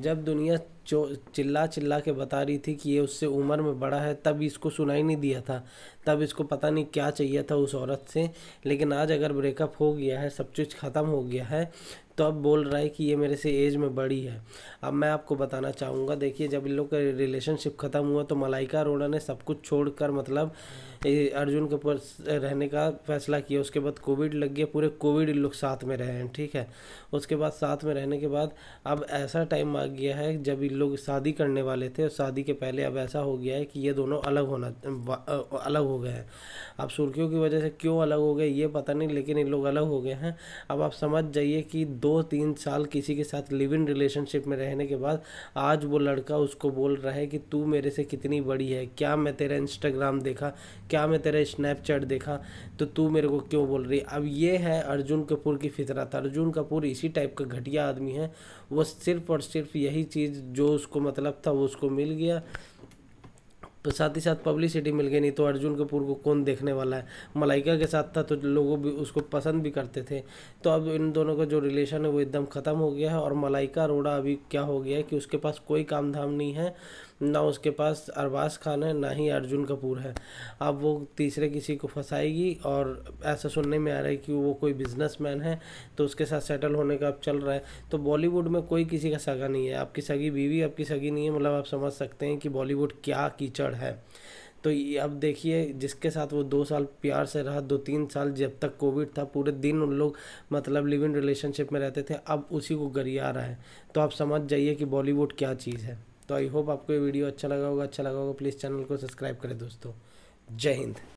जब दुनिया जो चिल्ला चिल्ला के बता रही थी कि ये उससे उम्र में बड़ा है तब इसको सुनाई नहीं दिया था तब इसको पता नहीं क्या चाहिए था उस औरत से लेकिन आज अगर ब्रेकअप हो गया है सब चीज़ ख़त्म हो गया है तो अब बोल रहा है कि ये मेरे से एज में बड़ी है अब मैं आपको बताना चाहूँगा देखिए जब इन लोग का रिलेशनशिप ख़त्म हुआ तो मलाइका अरोड़ा ने सब कुछ छोड़कर मतलब अर्जुन के ऊपर रहने का फैसला किया उसके बाद कोविड लग गया पूरे कोविड इन लोग साथ में रहे हैं ठीक है उसके बाद साथ में रहने के बाद अब ऐसा टाइम आ गया है जब लोग शादी करने वाले थे और शादी के पहले अब ऐसा हो गया है कि ये दोनों अलग होना अलग हो गए हैं अब सुर्खियों की वजह से क्यों अलग हो गए ये पता नहीं लेकिन इन लोग अलग हो गए हैं अब आप समझ जाइए कि दो तीन साल किसी के साथ लिव इन रिलेशनशिप में रहने के बाद आज वो लड़का उसको बोल रहा है कि तू मेरे से कितनी बड़ी है क्या मैं तेरा इंस्टाग्राम देखा क्या मैं तेरा स्नैपचैट देखा तो तू मेरे को क्यों बोल रही अब ये है अर्जुन कपूर की फितरत अर्जुन कपूर इसी टाइप का घटिया आदमी है वो सिर्फ और सिर्फ यही चीज़ जो जो उसको मतलब था वो उसको मिल गया तो साथ ही साथ पब्लिसिटी मिल गई नहीं तो अर्जुन कपूर को कौन देखने वाला है मलाइका के साथ था तो लोगों भी उसको पसंद भी करते थे तो अब इन दोनों का जो रिलेशन है वो एकदम ख़त्म हो गया है और मलाइका अरोड़ा अभी क्या हो गया है कि उसके पास कोई काम धाम नहीं है ना उसके पास अरबाज खान है ना ही अर्जुन कपूर है अब वो तीसरे किसी को फंसाएगी और ऐसा सुनने में आ रहा है कि वो कोई बिजनेसमैन है तो उसके साथ सेटल होने का अब चल रहा है तो बॉलीवुड में कोई किसी का सगा नहीं है आपकी सगी बीवी आपकी सगी नहीं है मतलब आप समझ सकते हैं कि बॉलीवुड क्या कीचड़ लड़ है तो ये अब देखिए जिसके साथ वो दो साल प्यार से रहा दो तीन साल जब तक कोविड था पूरे दिन उन लोग मतलब लिव इन रिलेशनशिप में रहते थे अब उसी को गरिया रहा है तो आप समझ जाइए कि बॉलीवुड क्या चीज़ है तो आई होप आपको ये वीडियो अच्छा लगा होगा अच्छा लगा होगा प्लीज़ चैनल को सब्सक्राइब करें दोस्तों जय हिंद